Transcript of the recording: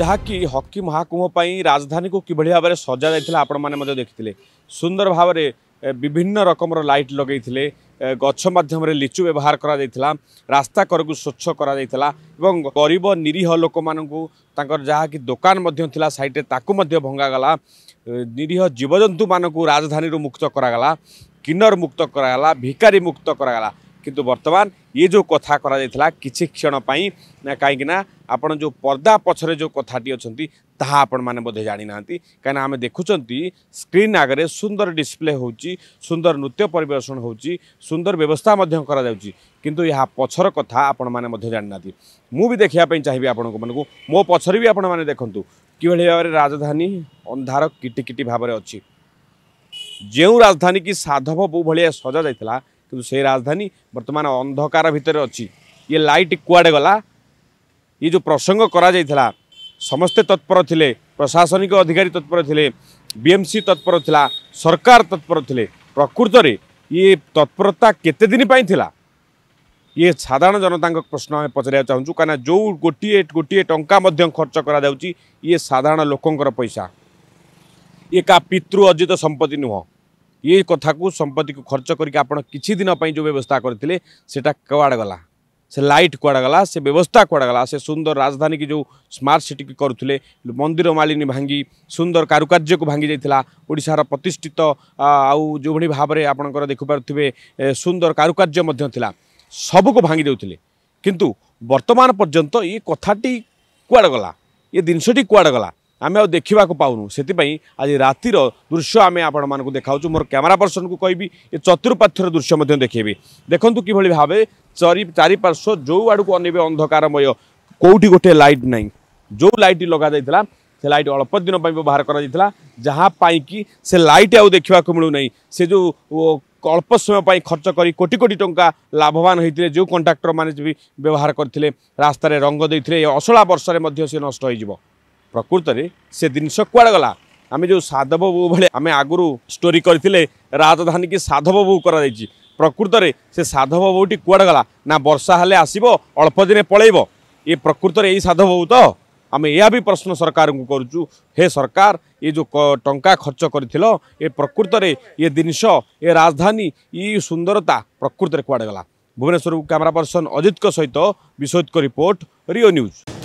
ଯାହାକି ହକି ମହାକୁମ୍ଭ ପାଇଁ ରାଜଧାନୀକୁ କିଭଳି ଭାବରେ ସଜା ଯାଇଥିଲା ଆପଣମାନେ ମଧ୍ୟ ଦେଖିଥିଲେ ସୁନ୍ଦର ଭାବରେ ବିଭିନ୍ନ ରକମର ଲାଇଟ୍ ଲଗାଇଥିଲେ ଗଛ ମାଧ୍ୟମରେ ଲିଚୁ ବ୍ୟବହାର କରାଯାଇଥିଲା ରାସ୍ତା କରକୁ ସ୍ୱଚ୍ଛ କରାଯାଇଥିଲା ଏବଂ ଗରିବ ନିରୀହ ଲୋକମାନଙ୍କୁ ତାଙ୍କର ଯାହାକି ଦୋକାନ ମଧ୍ୟ ଥିଲା ସାଇଡ଼୍ରେ ତାକୁ ମଧ୍ୟ ଭଙ୍ଗାଗଲା ନିରୀହ ଜୀବଜନ୍ତୁମାନଙ୍କୁ ରାଜଧାନୀରୁ ମୁକ୍ତ କରାଗଲା କିନ୍ନର ମୁକ୍ତ କରାଗଲା ଭିକାରୀ ମୁକ୍ତ କରାଗଲା କିନ୍ତୁ ବର୍ତ୍ତମାନ ଇଏ ଯେଉଁ କଥା କରାଯାଇଥିଲା କିଛି କ୍ଷଣ ପାଇଁ କାହିଁକିନା ଆପଣ ଯେଉଁ ପର୍ଦ୍ଦା ପଛରେ ଯେଉଁ କଥାଟି ଅଛନ୍ତି ତାହା ଆପଣମାନେ ବୋଧେ ଜାଣିନାହାନ୍ତି କାହିଁକିନା ଆମେ ଦେଖୁଛନ୍ତି ସ୍କ୍ରିନ୍ ଆଗରେ ସୁନ୍ଦର ଡିସପ୍ଲେ ହେଉଛି ସୁନ୍ଦର ନୃତ୍ୟ ପରିବେଷଣ ହେଉଛି ସୁନ୍ଦର ବ୍ୟବସ୍ଥା ମଧ୍ୟ କରାଯାଉଛି କିନ୍ତୁ ଏହା ପଛର କଥା ଆପଣମାନେ ମଧ୍ୟ ଜାଣିନାହାନ୍ତି ମୁଁ ବି ଦେଖିବା ପାଇଁ ଚାହିଁବି ଆପଣଙ୍କମାନଙ୍କୁ ମୋ ପଛରେ ବି ଆପଣମାନେ ଦେଖନ୍ତୁ କିଭଳି ଭାବରେ ରାଜଧାନୀ ଅନ୍ଧାର କିଟିକିଟି ଭାବରେ ଅଛି ଯେଉଁ ରାଜଧାନୀକି ସାଧବ ବୋଉ ଭଳିଆ ସଜାଯାଇଥିଲା କିନ୍ତୁ ସେ ରାଜଧାନୀ ବର୍ତ୍ତମାନ ଅନ୍ଧକାର ଭିତରେ ଅଛି ଇଏ ଲାଇଟ୍ କୁଆଡ଼େ ଗଲା ଇଏ ଯେଉଁ ପ୍ରସଙ୍ଗ କରାଯାଇଥିଲା ସମସ୍ତେ ତତ୍ପର ଥିଲେ ପ୍ରଶାସନିକ ଅଧିକାରୀ ତତ୍ପର ଥିଲେ ବିଏମ୍ସି ତତ୍ପର ଥିଲା ସରକାର ତତ୍ପର ଥିଲେ ପ୍ରକୃତରେ ଇଏ ତତ୍ପରତା କେତେ ଦିନ ପାଇଁ ଥିଲା ଇଏ ସାଧାରଣ ଜନତାଙ୍କ ପ୍ରଶ୍ନ ଆମେ ପଚାରିବାକୁ ଚାହୁଁଛୁ କାହିଁକିନା ଯେଉଁ ଗୋଟିଏ ଗୋଟିଏ ଟଙ୍କା ମଧ୍ୟ ଖର୍ଚ୍ଚ କରାଯାଉଛି ଇଏ ସାଧାରଣ ଲୋକଙ୍କର ପଇସା ଇଏ କାହା ପିତୃ ଅର୍ଜିତ ସମ୍ପତ୍ତି ନୁହଁ ये कथा को संपत्ति को खर्च करके आप किसी दिन जो व्यवस्था करते सेटा कवाड़ गला से लाइट कुआड़े गला से व्यवस्था कुआड़े गला से सुंदर राजधानी की जो स्मार्ट सिटी की करुले मंदिर मालिनी भांगी सुंदर कारुकार्य को भांगी जाता ओडार प्रतिष्ठित आउ जो भाई भाव में आपंकर देखिपे सुंदर कारुकार्य सबको भांगी दे किंतु बर्तमान पर्यतं ये कथाटी कुआड़े गला ये जिनसटी कुआड़े गला ଆମେ ଆଉ ଦେଖିବାକୁ ପାଉନୁ ସେଥିପାଇଁ ଆଜି ରାତିର ଦୃଶ୍ୟ ଆମେ ଆପଣମାନଙ୍କୁ ଦେଖାଉଛୁ ମୋର କ୍ୟାମେରା ପର୍ସନକୁ କହିବି ଏ ଚତୁଃପାର୍ଶ୍ୱର ଦୃଶ୍ୟ ମଧ୍ୟ ଦେଖେଇବି ଦେଖନ୍ତୁ କିଭଳି ଭାବେ ଚାରି ଚାରିପାର୍ଶ୍ୱ ଯେଉଁ ଆଡ଼କୁ ଅନେଇବେ ଅନ୍ଧକାରମୟ କେଉଁଠି ଗୋଟିଏ ଲାଇଟ୍ ନାହିଁ ଯେଉଁ ଲାଇଟ୍ ଲଗାଯାଇଥିଲା ସେ ଲାଇଟ୍ ଅଳ୍ପ ଦିନ ପାଇଁ ବ୍ୟବହାର କରାଯାଇଥିଲା ଯାହା ପାଇଁକି ସେ ଲାଇଟ୍ ଆଉ ଦେଖିବାକୁ ମିଳୁନାହିଁ ସେ ଯେଉଁ অল্প সময় পাই খরচ করে কোটি কোটি টঙ্কা লাভবান হয়েছে যে কন্ট্রাক্টর মানে ব্যবহার করে রাস্তায় রঙ দিয়ে এই অসলা বর্ষে সে নষ্ট হয়ে যাব ପ୍ରକୃତରେ ସେ ଜିନିଷ କୁଆଡ଼େ ଗଲା ଆମେ ଯେଉଁ ସାଧବ ବୋହୁ ଭଳିଆ ଆମେ ଆଗରୁ ଷ୍ଟୋରି କରିଥିଲେ ରାଜଧାନୀକି ସାଧବ ବୋହୁ କରାଯାଇଛି ପ୍ରକୃତରେ ସେ ସାଧବ ବୋହୁଟି କୁଆଡ଼େ ଗଲା ନା ବର୍ଷା ହେଲେ ଆସିବ ଅଳ୍ପ ଦିନେ ପଳେଇବ ଏ ପ୍ରକୃତରେ ଏଇ ସାଧବ ବୋହୁ ତ ଆମେ ଏହା ବି ପ୍ରଶ୍ନ ସରକାରଙ୍କୁ କରୁଛୁ ହେ ସରକାର ଏ ଯେଉଁ ଟଙ୍କା ଖର୍ଚ୍ଚ କରିଥିଲ ଏ ପ୍ରକୃତରେ ଏ ଜିନିଷ ଏ ରାଜଧାନୀ ଇ ସୁନ୍ଦରତା ପ୍ରକୃତରେ କୁଆଡ଼େ ଗଲା ଭୁବନେଶ୍ୱରରୁ କ୍ୟାମେରା ପର୍ସନ ଅଜିତଙ୍କ ସହିତ ବିଶୋଜିତଙ୍କ ରିପୋର୍ଟ ରିଓ ନ୍ୟୁଜ୍